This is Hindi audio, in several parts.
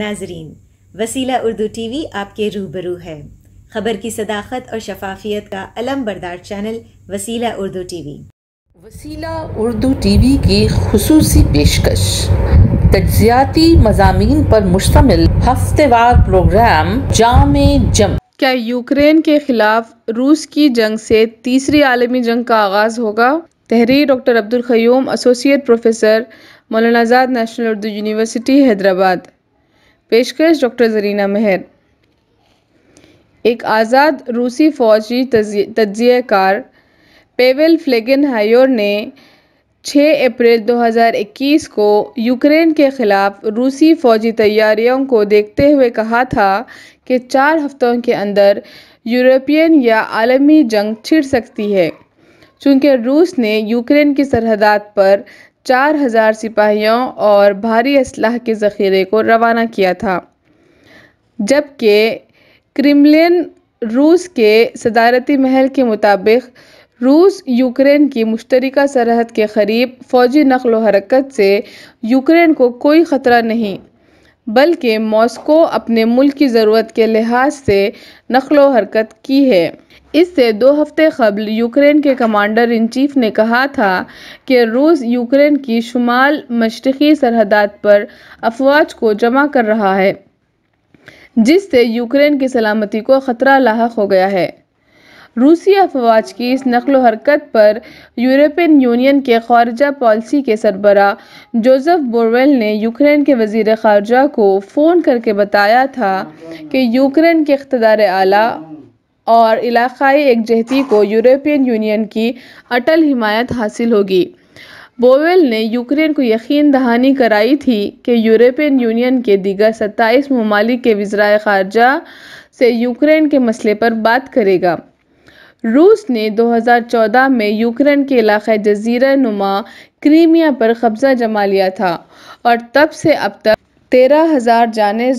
नाजरीन वसीला उर्दू टीवी आपके रूबरू है खबर की सदाकत और शफाफियत का अलम बरदार चैनल वसीला उर्दू टीवी वसीला उर्दू टीवी की खसूस पेशकश तजियाती मजामी पर मुश्तमिल हफ्तेवार प्रोग्राम जाम जम क्या यूक्रेन के खिलाफ रूस की जंग से तीसरी आलमी जंग का आगाज होगा तहरीर doctor Abdul Qayyum associate professor Maulana Azad national Urdu university Hyderabad पेशकश डॉक्टर जरीना मेहर एक आज़ाद रूसी फौजी तजयकार पेवेल फ्लेगन हायोर ने 6 अप्रैल 2021 को यूक्रेन के ख़िलाफ़ रूसी फ़ौजी तैयारियों को देखते हुए कहा था कि चार हफ्तों के अंदर यूरोपियन या आलमी जंग छिड़ सकती है चूंकि रूस ने यूक्रेन की सरहदात पर चार हज़ार सिपाहियों और भारी असलाह के ज़ख़ीरे को रवाना किया था जबकि क्रिमलिन रूस के सदारती महल के मुताबिक रूस यूक्रेन की मुश्तरक सरहद के करीब फ़ौजी नकल हरकत से यूक्रेन को कोई ख़तरा नहीं बल्कि मॉस्को अपने मुल्क की ज़रूरत के लिहाज से नकल हरकत की है इससे दो हफ्ते कबल यूक्रेन के कमांडर इन चीफ ने कहा था कि रूस यूक्रेन की शुमाल मशरक़ी सरहदात पर अफवाज को जमा कर रहा है जिससे यूक्रेन की सलामती को ख़तरा लाक हो गया है रूसी अफवाज की इस नकल हरकत पर यूरोपियन यूनियन के खारजा पॉलिसी के सरबरा जोसेफ बोरवेल ने यूक्रेन के वजीर खारजा को फ़ोन करके बताया था कि यूक्रेन के अख्तदार आला और इलाकई यकजहती को यूरोपियन यूनियन की अटल हिमायत हासिल होगी बोवेल ने यूक्रेन को यकीन दहानी कराई थी कि यूरोपियन यूनियन के दिगर सत्ताईस ममालिक के वज्राय खारजा से यूक्रेन के मसले पर बात करेगा रूस ने 2014 में यूक्रेन के इलाक़े जजीरा नुमा क्रीमिया पर कब्ज़ा जमा लिया था और तब से अब तक तेरह हज़ार जाने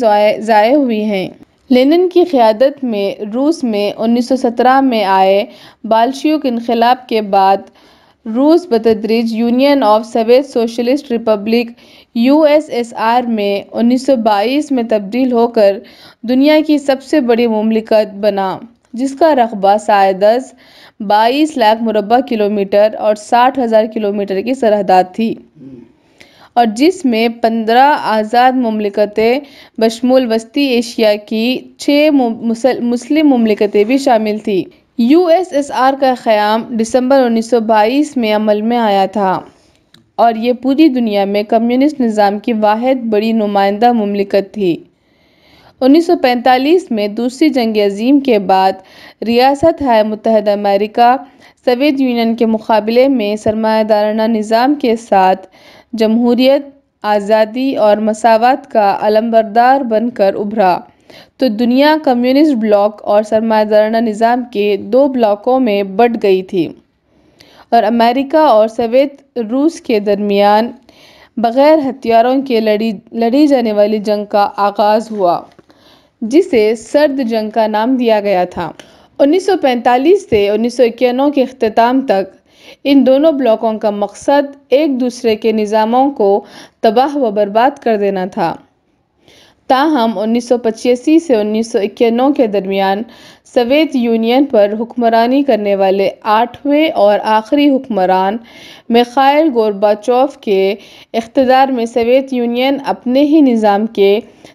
जाए हुई हैं लेनिन की क़्यादत में रूस में उन्नीस सौ सत्रह में आए के इनकलाब के बाद रूस बतदरीज union of soviet socialist republic U S S R में उन्नीस सौ बाईस में तब्दील होकर दुनिया की सबसे बड़ी ममलिकत बना जिसका रकबा साय दस बाईस लाख मुरबा किलोमीटर और साठ हज़ार किलोमीटर की सरहदात थी और जिसमें पंद्रह आज़ाद ममलिकतें बशमूल वस्ती एशिया की छः मुस्लिम ममलिकतें भी शामिल एस यूएसएसआर का क़्याम दिसंबर 1922 में अमल में आया था और ये पूरी दुनिया में कम्युनिस्ट निज़ाम की वाद बड़ी नुमाइंदा ममलिकत थी 1945 में दूसरी जंग अजीम के बाद रियासत है मुतहद अमेरिका सोवियत यूनियन के मुकाबले में सरमादाराना निज़ाम के साथ जमहूरियत आज़ादी और मसावत का अलमबरदार बनकर उभरा तो दुनिया कम्युनिस्ट ब्लॉक और सरमादारा निज़ाम के दो ब्लॉकों में बढ़ गई थी और अमेरिका और सोवियत रूस के दरमियान बग़ैर हथियारों के लड़ी लड़ी जाने वाली जंग का आगाज़ हुआ जिसे सर्द जंग का नाम दिया गया था 1945 से उन्नीस के अख्ताम तक इन दोनों ब्लॉकों का मकसद एक दूसरे के निज़ामों को तबाह व बर्बाद कर देना था ताहम उन्नीस से उन्नीस के दरमियान सोवियत यूनियन पर हुक्मरानी करने वाले आठवें और आखिरी हुक्मरान मिखाइल गोरबाचोव के इकतदार में सोवियत यूनियन अपने ही निज़ाम के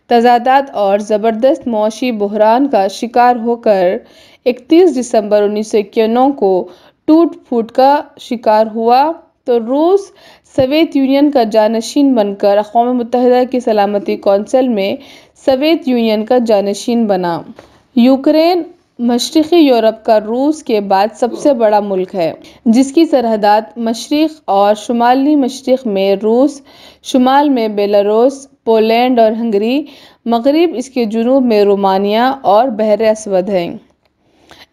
तजादात और ज़बरदस्त मुशी बहरान का शिकार होकर इकतीस दिसंबर उन्नीस को टूट फूट का शिकार हुआ तो रूस सोवियत यूनियन का जानशीन बनकर अकोम मुतहदा की सलामती कौंसिल में सोवियत यूनियन का जानशीन बना यूक्रेन मशरक़ी यूरोप का रूस के बाद सबसे बड़ा मुल्क है जिसकी सरहदात मशरक़ और शुमाली मशरक़ में रूस शुमाल में बेलारूस पोलैंड और हंगरी मगरब इसके जुनूब में रोमानिया और बहर असवद हैं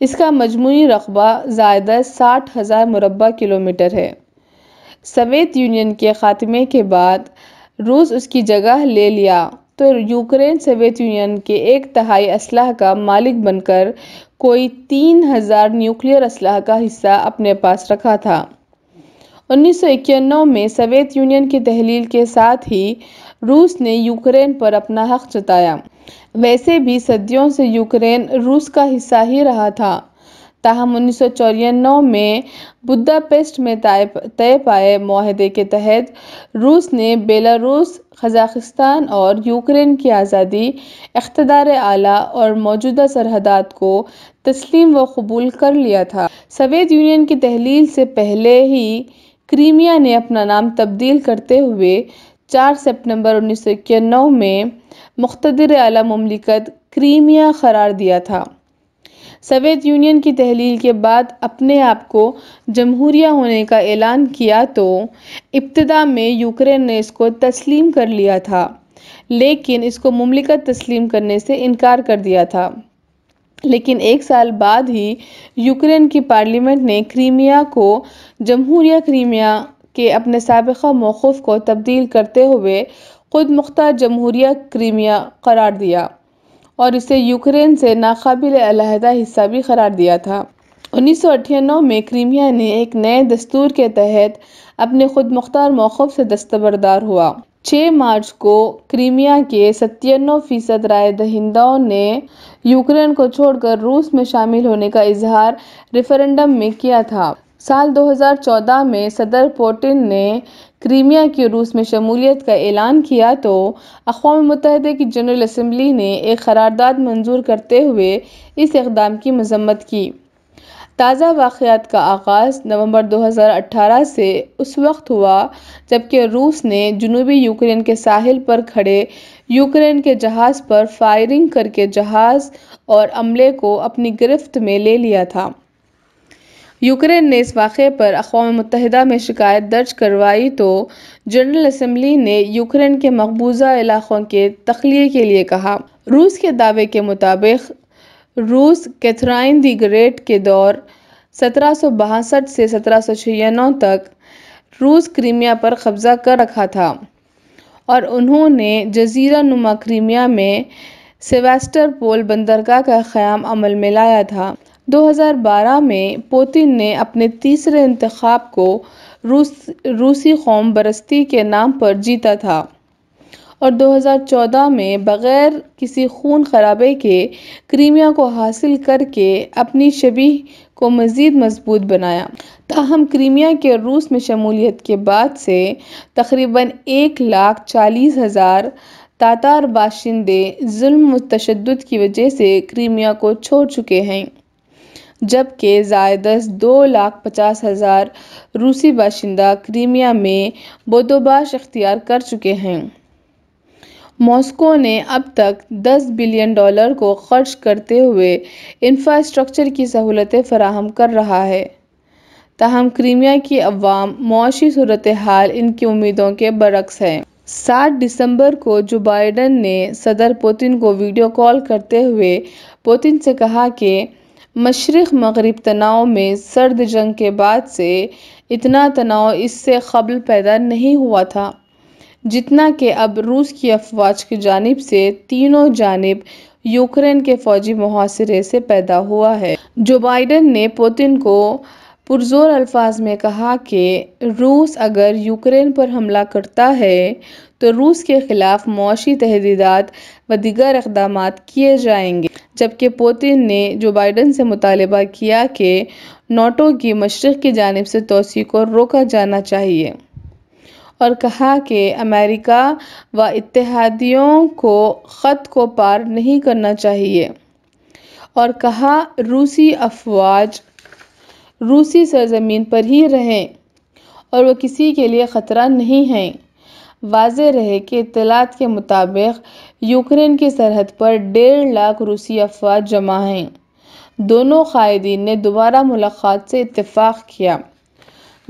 इसका मजमू रकबा ज़ायदा साठ हज़ार मुरबा किलोमीटर है सवेत यूनियन के ख़ात्मे के बाद रूस उसकी जगह ले लिया तो यूक्रेन सवेत यूनियन के एक तहाई असलाह का मालिक बनकर कोई तीन हज़ार न्यूक्लियर असलाह का हिस्सा अपने पास रखा था उन्नीस सौ इक्यानवे में सवेत यूनियन की तहलील के साथ ही रूस ने यूक्रेन पर अपना हक जताया वैसे भी सदियों से यूक्रेन रूस का हिस्सा ही रहा था ताहम उन्नीस में बुद्धापेस्ट में तय पाए माहदे के तहत रूस ने बेलारूस कजाकिस्तान और यूक्रेन की आज़ादी अख्तदार आला और मौजूदा सरहदात को तस्लीम व कबूल कर लिया था सवेत यूनियन की तहलील से पहले ही क्रीमिया ने अपना नाम तब्दील करते हुए चार सितंबर उन्नीस सौ इक्यानवे में मुख्तर अला ममलिकत क्रीमिया करार दिया था सोवियत यूनियन की तहलील के बाद अपने आप को जमहूरिया होने का ऐलान किया तो इब्तदा में यूक्रेन ने इसको तस्लीम कर लिया था लेकिन इसको ममलिकत तस्लीम करने से इनकार कर दिया था लेकिन एक साल बाद ही यूक्रेन की पार्लियामेंट ने क्रीमिया को जमहूरिया क्रीमिया के अपने सबका मौक़ को तब्दील करते हुए ख़ुद मुख्तार जमहूरिया क्रीमिया करार दिया और इसे यूक्रेन से नाकबिल अलहदा हिस्सा भी करार दिया था उन्नीस सौ अठानवे में क्रीमिया ने एक नए दस्तूर के तहत अपने खुद मुख्तार मौक़ से दस्तबरदार हुआ छः मार्च को क्रीमिया के सत्तानवे फीसद राय दहिंदाओं ने यूक्रेन को छोड़कर रूस में शामिल होने का इजहार रेफरेंडम में किया था साल 2014 में सदर पोटिन ने क्रीमिया की रूस में शमूलियत का ऐलान किया तो अकवा मुतहद की जनरल असम्बली ने एक करारदाद मंजूर करते हुए इस इकदाम की मजम्मत की ताज़ा वाक़ात का आगाज़ नवंबर 2018 से उस वक्त हुआ जबकि रूस ने जनूबी यूक्रेन के साहिल पर खड़े यूक्रेन के जहाज़ पर फायरिंग करके जहाज़ और अमले को अपनी गिरफ्त में ले लिया था यूक्रेन ने इस वाक़े पर अकवा मुतहदा में शिकायत दर्ज करवाई तो जनरल असम्बली ने यूक्रेन के मकबूजा इलाकों के तखलिए के लिए कहा रूस के दावे के मुताबिक रूस कैथराइन दी ग्रेट के दौर सत्रह सौ बासठ से सत्रह सौ छियानवे तक रूस क्रीमिया पर कब्ज़ा कर रखा था और उन्होंने जजीरा नुमा क्रीमिया में सेवेस्टर पोल बंदरगाह का क़्याम अमल में लाया था 2012 में पुतिन ने अपने तीसरे इंतखब को रूस रूसी कौम बरस्ती के नाम पर जीता था और 2014 में बग़ैर किसी खून खराबे के क्रीमिया को हासिल करके अपनी शबी को मज़ीद मजबूत बनाया ताहम क्रीमिया के रूस में शमूलियत के बाद से तकरीबन एक लाख चालीस हज़ार तातार बाशिंदे जुल्म तशद की वजह से क्रीमिया को छोड़ चुके हैं जबकि ज़ायदस दो लाख पचास हज़ार रूसी बाशिंदा क्रीमिया में बदोबाश अख्तियार कर चुके हैं मॉस्को ने अब तक 10 बिलियन डॉलर को खर्च करते हुए इंफ्रास्ट्रक्चर की सहूलतें फराहम कर रहा है ताहम क्रीमिया की अवाम मुशी सूरत हाल इनकी उम्मीदों के बरक्स है सात दिसंबर को जो बाइडन ने सदर पुतिन को वीडियो कॉल करते हुए पुतिन से कहा कि मशरक़ मगरब तनाव में सर्द जंग के बाद से इतना तनाव इससे कबल पैदा नहीं हुआ था जितना कि अब रूस की अफवाज की जानब से तीनों जानब यूक्रेन के फौजी मुहासरे से पैदा हुआ है जो बाइडन ने पुतिन को पुरजोर अल्फाज में कहा कि रूस अगर यूक्रेन पर हमला करता है तो रूस के खिलाफ मुशी तहदीदात व दीगर इकदाम किए जाएंगे जबकि पुतिन ने जो बाइडन से मुतालबा किया कि नोटों की मशरक़ की जानब से तोसी को रोका जाना चाहिए और कहा कि अमेरिका व इतिहादियों को ख़त को पार नहीं करना चाहिए और कहा रूसी अफवाज रूसी सरजमीन पर ही रहें और वह किसी के लिए ख़तरा नहीं हैं वाज रहे कि इतलात के मुताबिक यूक्रेन की सरहद पर डेढ़ लाख रूसी अफवाज जमा हैं दोनों कायदीन ने दोबारा मुलाकात से इतफ़ाक़ किया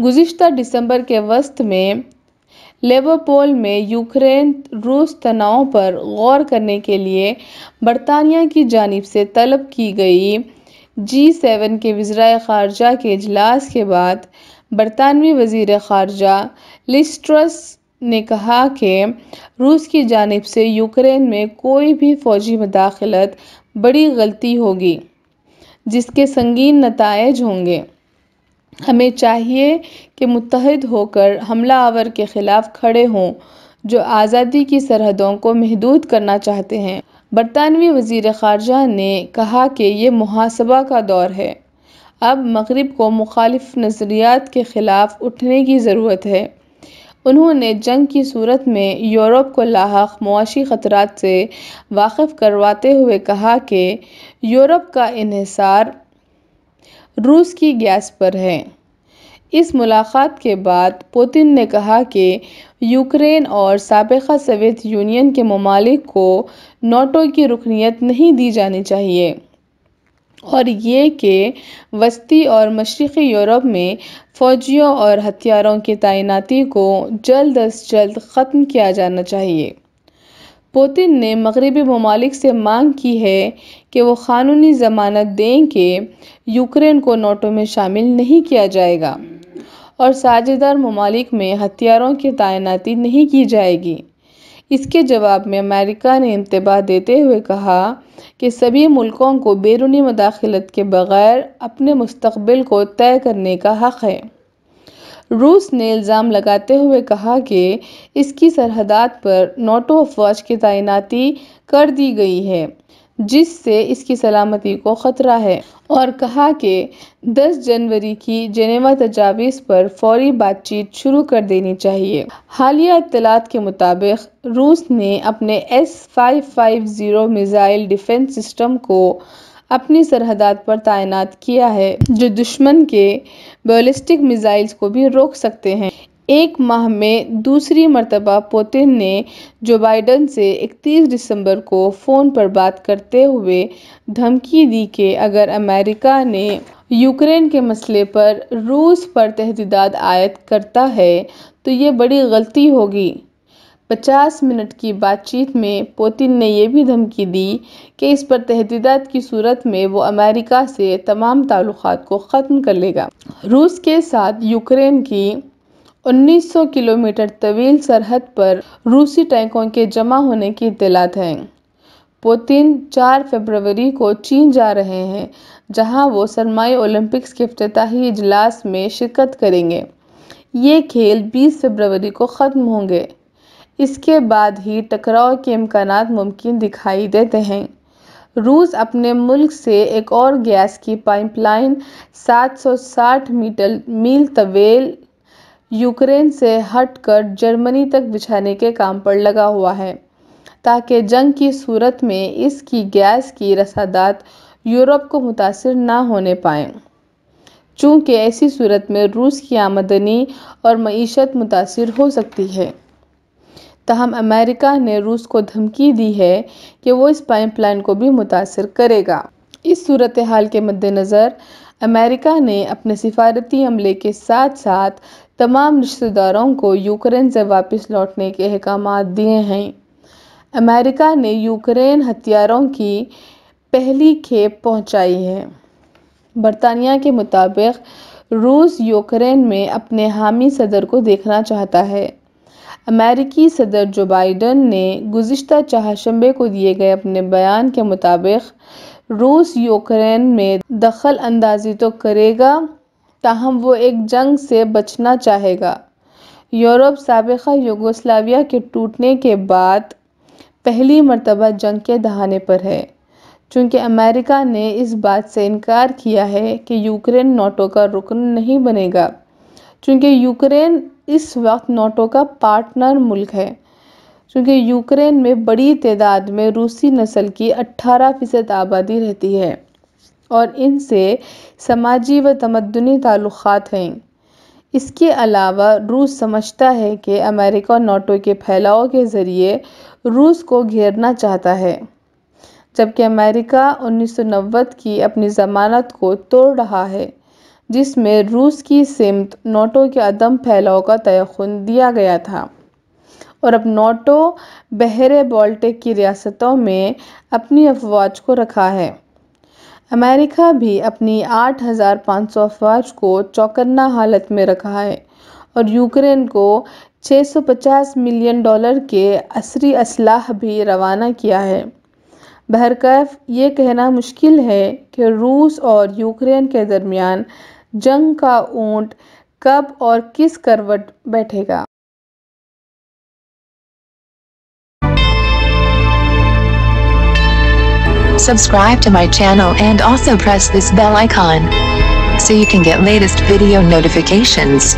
गुज्त दिसंबर के वस्त में लेबरपोल में यूक्रेन रूस तनाव पर गौर करने के लिए बरतानिया की जानब से तलब की गई जी सेवन के वज्रा ख़ारजा के अजलास के बाद बरतानवी वजीर ख़ारजा लिस्ट्रस ने कहा कि रूस की जानब से यूक्रेन में कोई भी फ़ौजी मदाखलत बड़ी गलती होगी जिसके संगीन नतज होंगे हमें चाहिए कि मुतहद होकर हमला आवर के ख़िलाफ़ खड़े हों जो आज़ादी की सरहदों को महदूद करना चाहते हैं बरतानवी वजीर ख़ारजा ने कहा कि यह मुहासबा का दौर है अब मगरब को मुखालफ नज़रियात के ख़िलाफ़ उठने की ज़रूरत है उन्होंने जंग की सूरत में यूरोप को लाक मुआशी ख़तरा से वाकफ़ करवाते हुए कहा कि यूरोप का इहसार रूस की गैस पर है इस मुलाकात के बाद पुतिन ने कहा कि यूक्रेन और सबका सोवियत यूनियन के ममालिक को नाटो की रुकनीत नहीं दी जानी चाहिए और ये कि वस्ती और मशरक़ी यूरोप में फ़ौजियों और हथियारों की तैनाती को जल्द अज जल्द ख़त्म किया जाना चाहिए पुतिन ने मगरबी ममालिक से मांग की है कि वो क़ानूनी ज़मानत दें कि यूक्रेन को नाटो में शामिल नहीं किया जाएगा और साझेदार ममालिक में हथियारों की तैनाती नहीं की जाएगी इसके जवाब में अमेरिका ने इंतबाह देते हुए कहा कि सभी मुल्कों को बैरूनी मदाखलत के बगैर अपने मुस्तबिल को तय करने का हक़ है रूस ने इल्ज़ाम लगाते हुए कहा कि इसकी सरहदात पर नोटो अफवाज की तैनाती कर दी गई है जिससे इसकी सलामती को ख़तरा है और कहा कि 10 जनवरी की जनेवा तजावीज़ पर फौरी बातचीत शुरू कर देनी चाहिए हालिया इतलात के मुताबिक रूस ने अपने S five five zero missile defence system को अपनी सरहदात पर तैनात किया है जो दुश्मन के बैलिस्टिक मिज़ाइल्स को भी रोक सकते हैं एक माह में दूसरी मरतबा पुतिन ने जो बाइडन से 31 दिसंबर को फ़ोन पर बात करते हुए धमकी दी कि अगर अमेरिका ने यूक्रेन के मसले पर रूस पर तहदीदात आयद करता है तो ये बड़ी गलती होगी 50 मिनट की बातचीत में पुतिन ने यह भी धमकी दी कि इस पर तहदीदात की सूरत में वो अमेरिका से तमाम ताल्लुक को ख़त्म कर लेगा रूस के साथ यूक्रेन की 1900 किलोमीटर तवील सरहद पर रूसी टैंकों के जमा होने की इतलात है पुतिन 4 फरवरी को चीन जा रहे हैं जहां वो सरमाई ओलंपिक्स के अफ्ताही इजलास में शिरकत करेंगे ये खेल 20 फरवरी को ख़त्म होंगे इसके बाद ही टकराव के इम्कान मुमकिन दिखाई देते हैं रूस अपने मुल्क से एक और गैस की पाइपलाइन 760 मीटर मील तवेल यूक्रेन से हटकर जर्मनी तक बिछाने के काम पर लगा हुआ है ताकि जंग की सूरत में इसकी गैस की रसादात यूरोप को मुतासर ना होने पाए चूँकि ऐसी सूरत में रूस की आमदनी और मीशत मुतासर हो सकती है तहम अमेरिका ने रूस को धमकी दी है कि वो इस पाइपलाइन को भी मुतासर करेगा इस सूरत हाल के मद्देनज़र अमेरिका ने अपने सिफारती अमले के साथ साथ तमाम रिश्तेदारों को यूक्रेन से वापस लौटने के अहकाम दिए हैं अमेरिका ने यूक्रेन हथियारों की पहली खेप पहुंचाई है बरतानिया के मुताबिक रूस यूक्रेन में अपने हामी सदर को देखना चाहता है अमेरिकी सदर जो बाइडन ने गुज्त चाहशंबे को दिए गए अपने बयान के मुताबिक रूस यूक्रेन में दखल अंदाजी तो करेगा ताहम वो एक जंग से बचना चाहेगा यूरोप सबक़ा यूगोस्लाविया के टूटने के बाद पहली मरतबा जंग के दहाने पर है चूँकि अमेरिका ने इस बात से इनकार किया है कि यूक्रेन नाटो का रुकन नहीं बनेगा चूँकि यूक्रेन इस वक्त नाटो का पार्टनर मुल्क है चूँकि यूक्रेन में बड़ी तादाद में रूसी नस्ल की 18 फीसद आबादी रहती है और इनसे समाजी व तमदनी ताल्लुक हैं इसके अलावा रूस समझता है कि अमेरिका और नाटो के फैलाव के ज़रिए रूस को घेरना चाहता है जबकि अमेरिका उन्नीस की अपनी ज़मानत को तोड़ रहा है जिसमें रूस की सिमत नाटो के अदम फैलाव का तयन दिया गया था और नोटो बहरे बाल्टिक की रियासतों में अपनी अफवाज को रखा है अमेरिका भी अपनी आठ हज़ार पाँच सौ अफवाज को चौकन्ना हालत में रखा है और यूक्रेन को 650 मिलियन डॉलर के असरी असलाह भी रवाना किया है बहरकैफ ये कहना मुश्किल है कि रूस और यूक्रेन के दरमियान जंग का ऊंट कब और किस करवट बैठेगा Subscribe to my channel and also press this bell icon so you can get latest video notifications.